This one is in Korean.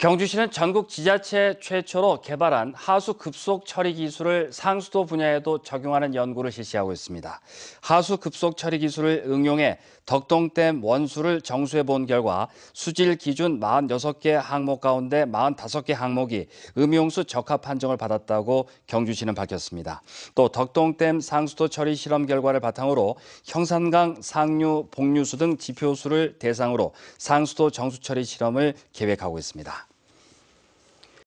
경주시는 전국 지자체 최초로 개발한 하수 급속 처리 기술을 상수도 분야에도 적용하는 연구를 실시하고 있습니다. 하수 급속 처리 기술을 응용해 덕동댐 원수를 정수해 본 결과 수질 기준 46개 항목 가운데 45개 항목이 음용수 적합 판정을 받았다고 경주시는 밝혔습니다. 또 덕동댐 상수도 처리 실험 결과를 바탕으로 형산강 상류, 복류수 등 지표수를 대상으로 상수도 정수 처리 실험을 계획하고 있습니다.